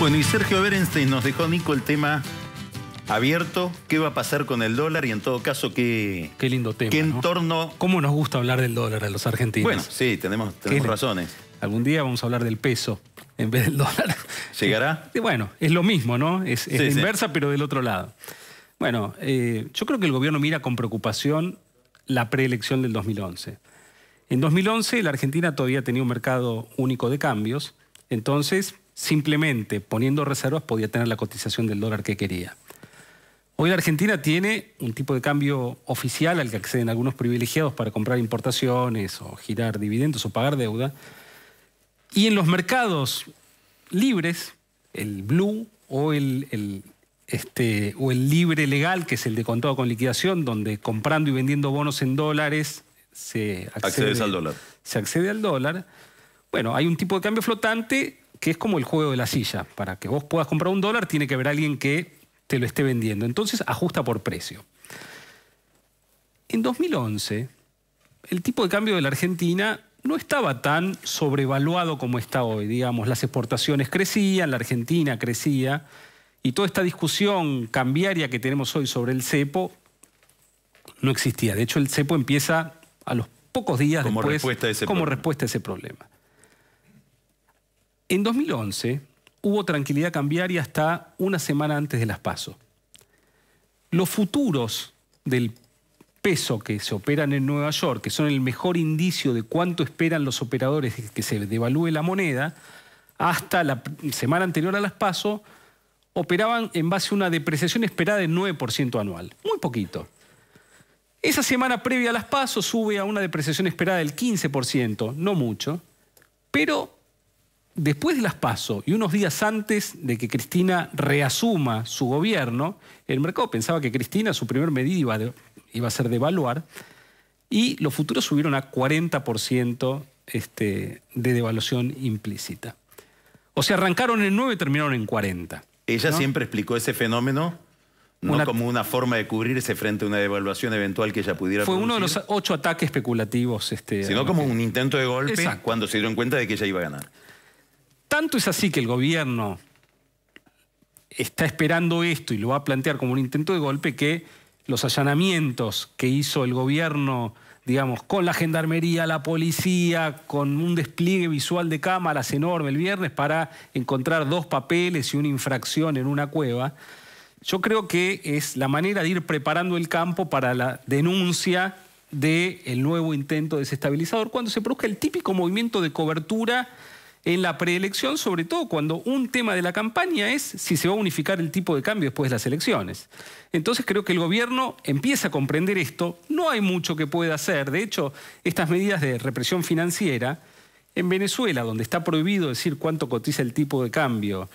Bueno, y Sergio Berenstein nos dejó, Nico, el tema abierto. ¿Qué va a pasar con el dólar? Y en todo caso, ¿qué, qué lindo tema? ¿Qué entorno? ¿Cómo nos gusta hablar del dólar a los argentinos? Bueno, sí, tenemos, razones. Algún día vamos a hablar del peso en vez del dólar. ¿Llegará? bueno, es lo mismo, ¿no? Es, la inversa, pero del otro lado. Bueno, eh, yo creo que el gobierno mira con preocupación la preelección del 2011. En 2011 la Argentina todavía tenía un mercado único de cambios, entonces simplemente poniendo reservas podía tener la cotización del dólar que quería. Hoy la Argentina tiene un tipo de cambio oficial al que acceden algunos privilegiados para comprar importaciones o girar dividendos o pagar deuda. Y en los mercados libres, el blue o el, este, o el libre legal, que es el de contado con liquidación, donde comprando y vendiendo bonos en dólares se accede, al dólar. Se accede al dólar. Bueno, hay un tipo de cambio flotante que es como el juego de la silla. Para que vos puedas comprar un dólar, tiene que haber alguien que te lo esté vendiendo. Entonces ajusta por precio. En 2011, el tipo de cambio de la Argentina no estaba tan sobrevaluado como está hoy. Digamos, las exportaciones crecían, la Argentina crecía, y toda esta discusión cambiaria que tenemos hoy sobre el cepo no existía. De hecho, el cepo empieza a los pocos días después como respuesta a ese problema. En 2011 hubo tranquilidad cambiaria hasta una semana antes de las pasos. Los futuros del peso que se operan en Nueva York, que son el mejor indicio de cuánto esperan los operadores que se devalúe la moneda, hasta la semana anterior a las PASO, operaban en base a una depreciación esperada del 9% anual. Muy poquito. Esa semana previa a las pasos sube a una depreciación esperada del 15%, no mucho, pero después de las PASO y unos días antes de que Cristina reasuma su gobierno, el mercado pensaba que Cristina su primer medida iba, a ser devaluar y los futuros subieron a 40% este, de devaluación implícita. O sea, arrancaron en 9 y terminaron en 40. Ella siempre explicó ese fenómeno no como una forma de cubrirse frente a una devaluación eventual que ella pudiera Fue uno de los ocho ataques especulativos. Este, sino como un intento de golpe cuando se dieron cuenta de que ella iba a ganar. Tanto es así que el gobierno está esperando esto y lo va a plantear como un intento de golpe que los allanamientos que hizo el gobierno, digamos, con la gendarmería, la policía, con un despliegue visual de cámaras enorme el viernes para encontrar dos papeles y una infracción en una cueva, yo creo que es la manera de ir preparando el campo para la denuncia del nuevo intento desestabilizador, cuando se produzca el típico movimiento de cobertura en la preelección, sobre todo cuando un tema de la campaña es si se va a unificar el tipo de cambio después de las elecciones. Entonces creo que el gobierno empieza a comprender esto, no hay mucho que pueda hacer, de hecho, estas medidas de represión financiera, en Venezuela, donde está prohibido decir cuánto cotiza el tipo de cambio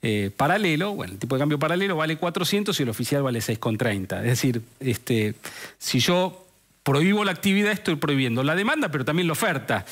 eh, paralelo, bueno, el tipo de cambio paralelo vale 400 y el oficial vale 6,30. Es decir, este, si yo prohíbo la actividad, estoy prohibiendo la demanda, pero también la oferta.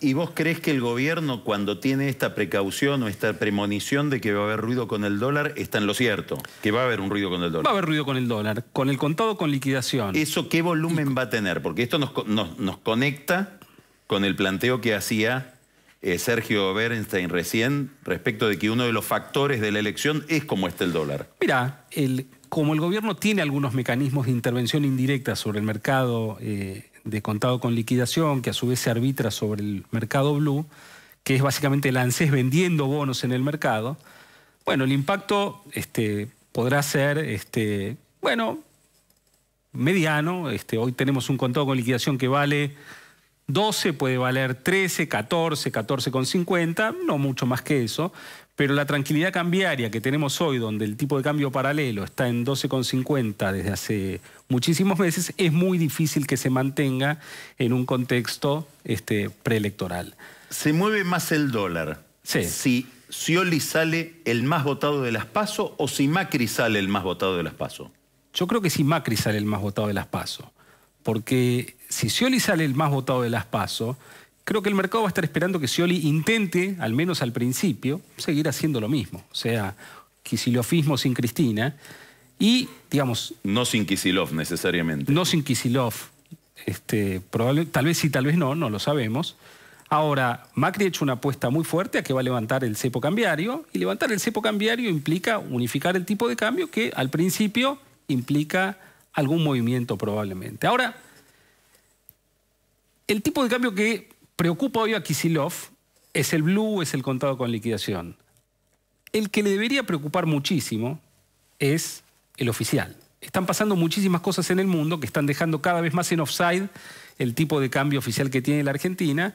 ¿Y, vos crees que el gobierno, cuando tiene esta precaución o esta premonición de que va a haber ruido con el dólar, está en lo cierto? Que va a haber un ruido con el dólar. Va a haber ruido con el dólar, con el contado con liquidación. ¿Eso qué volumen va a tener? Porque esto nos, conecta con el planteo que hacía eh, Sergio Bernstein recién respecto de que uno de los factores de la elección es cómo está el dólar. Mira, el, como el gobierno tiene algunos mecanismos de intervención indirecta sobre el mercado... Eh, de contado con liquidación, que a su vez se arbitra sobre el mercado blue, que es básicamente el ANSES vendiendo bonos en el mercado, bueno, el impacto este, podrá ser, este, bueno, mediano. Este, hoy tenemos un contado con liquidación que vale 12, puede valer 13, 14, 14,50, no mucho más que eso. Pero la tranquilidad cambiaria que tenemos hoy, donde el tipo de cambio paralelo está en 12,50 desde hace muchísimos meses, es muy difícil que se mantenga en un contexto este, preelectoral. Se mueve más el dólar. Sí. Si Scioli sale el más votado de las PASO o si Macri sale el más votado de las PASO. Yo creo que si Macri sale el más votado de las PASO. Porque si Scioli sale el más votado de las PASO, creo que el mercado va a estar esperando que Scioli intente, al menos al principio, seguir haciendo lo mismo. O sea, lofismo sin Cristina y, digamos... No sin Kisilov necesariamente. No sin Kisilov. Este, tal vez sí, tal vez no, no lo sabemos. Ahora, Macri ha hecho una apuesta muy fuerte a que va a levantar el cepo cambiario y levantar el cepo cambiario implica unificar el tipo de cambio que al principio implica algún movimiento probablemente. Ahora, el tipo de cambio que preocupa hoy a Kisilov es el blue, es el contado con liquidación. El que le debería preocupar muchísimo es el oficial. Están pasando muchísimas cosas en el mundo que están dejando cada vez más en offside el tipo de cambio oficial que tiene la Argentina.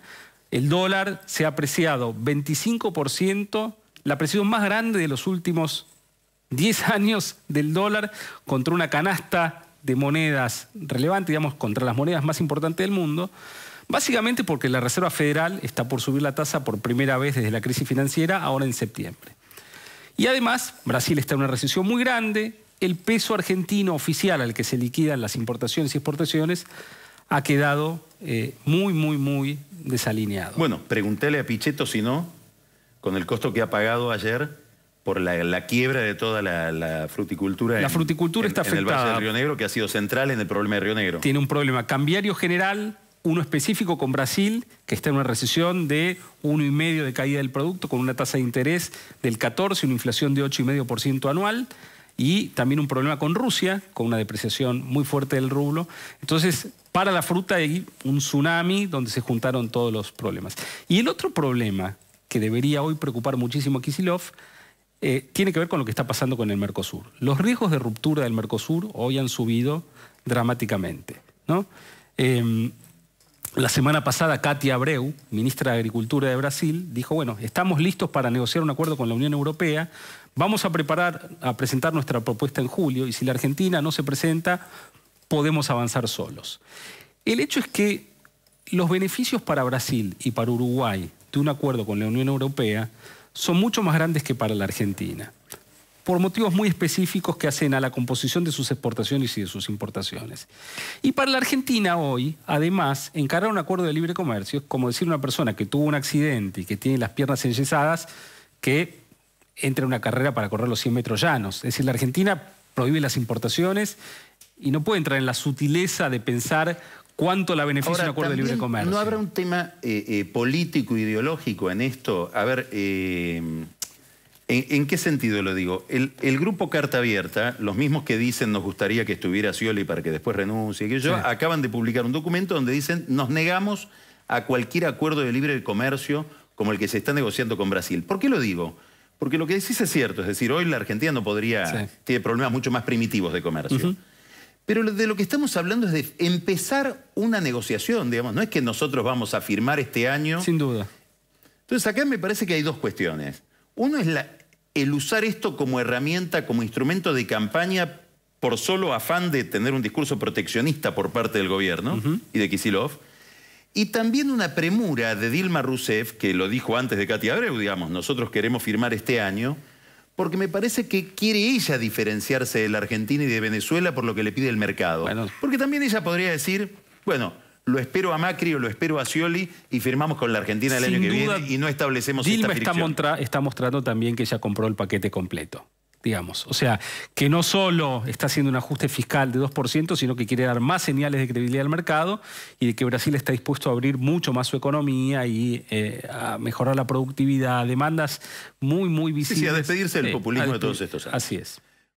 El dólar se ha apreciado 25%, la apreciación más grande de los últimos 10 años del dólar contra una canasta de monedas relevante, digamos, contra las monedas más importantes del mundo. Básicamente porque la Reserva Federal está por subir la tasa por primera vez desde la crisis financiera, ahora en septiembre. Y además, Brasil está en una recesión muy grande, el peso argentino oficial al que se liquidan las importaciones y exportaciones ha quedado eh, muy, muy, muy desalineado. Bueno, pregúntele a Pichetto si no, con el costo que ha pagado ayer por la, quiebra de toda la, fruticultura. La fruticultura está En el Valle del Río Negro, que ha sido central en el problema de Río Negro. Tiene un problema cambiario general uno específico con Brasil, que está en una recesión de 1,5% de caída del producto, con una tasa de interés del 14, una inflación de 8,5% anual, y también un problema con Rusia, con una depreciación muy fuerte del rublo. Entonces, para la fruta hay un tsunami donde se juntaron todos los problemas. Y el otro problema que debería hoy preocupar muchísimo a Kisilov eh, tiene que ver con lo que está pasando con el Mercosur. Los riesgos de ruptura del Mercosur hoy han subido dramáticamente. ¿no? Em, la semana pasada, Katia Abreu, ministra de Agricultura de Brasil, dijo, bueno, estamos listos para negociar un acuerdo con la Unión Europea, vamos a preparar, a presentar nuestra propuesta en julio y si la Argentina no se presenta, podemos avanzar solos. El hecho es que los beneficios para Brasil y para Uruguay de un acuerdo con la Unión Europea son mucho más grandes que para la Argentina por motivos muy específicos que hacen a la composición de sus exportaciones y de sus importaciones. Y para la Argentina hoy, además, encarar un acuerdo de libre comercio es como decir una persona que tuvo un accidente y que tiene las piernas enyesadas que entra en una carrera para correr los 100 metros llanos. Es decir, la Argentina prohíbe las importaciones y no puede entrar en la sutileza de pensar ¿Cuánto la beneficia un acuerdo de libre comercio? ¿No habrá un tema eh, eh, político, ideológico en esto? A ver, eh, ¿En, qué sentido lo digo? El, grupo Carta Abierta, los mismos que dicen nos gustaría que estuviera Scioli para que después renuncie, que yo, acaban de publicar un documento donde dicen nos negamos a cualquier acuerdo de libre comercio como el que se está negociando con Brasil. ¿Por qué lo digo? Porque lo que decís es cierto, es decir, hoy la Argentina no podría, tiene problemas mucho más primitivos de comercio. Pero de lo que estamos hablando es de empezar una negociación, digamos, no es que nosotros vamos a firmar este año. Sin duda. Entonces acá me parece que hay dos cuestiones. Uno es la, el usar esto como herramienta, como instrumento de campaña por solo afán de tener un discurso proteccionista por parte del gobierno y de Kisilov, y también una premura de Dilma Rousseff, que lo dijo antes de Katy Abreu, digamos, nosotros queremos firmar este año, porque me parece que quiere ella diferenciarse de la Argentina y de Venezuela por lo que le pide el mercado. Porque también ella podría decir, bueno, lo espero a Macri o lo espero a Scioli y firmamos con la Argentina el año que viene y no establecemos Dilma esta está, está mostrando también que ya compró el paquete completo digamos. O sea, que no solo está haciendo un ajuste fiscal de 2%, sino que quiere dar más señales de credibilidad al mercado y de que Brasil está dispuesto a abrir mucho más su economía y eh, a mejorar la productividad, demandas muy, muy visibles. Sí, a despedirse del eh, populismo de todos estos años. Así es.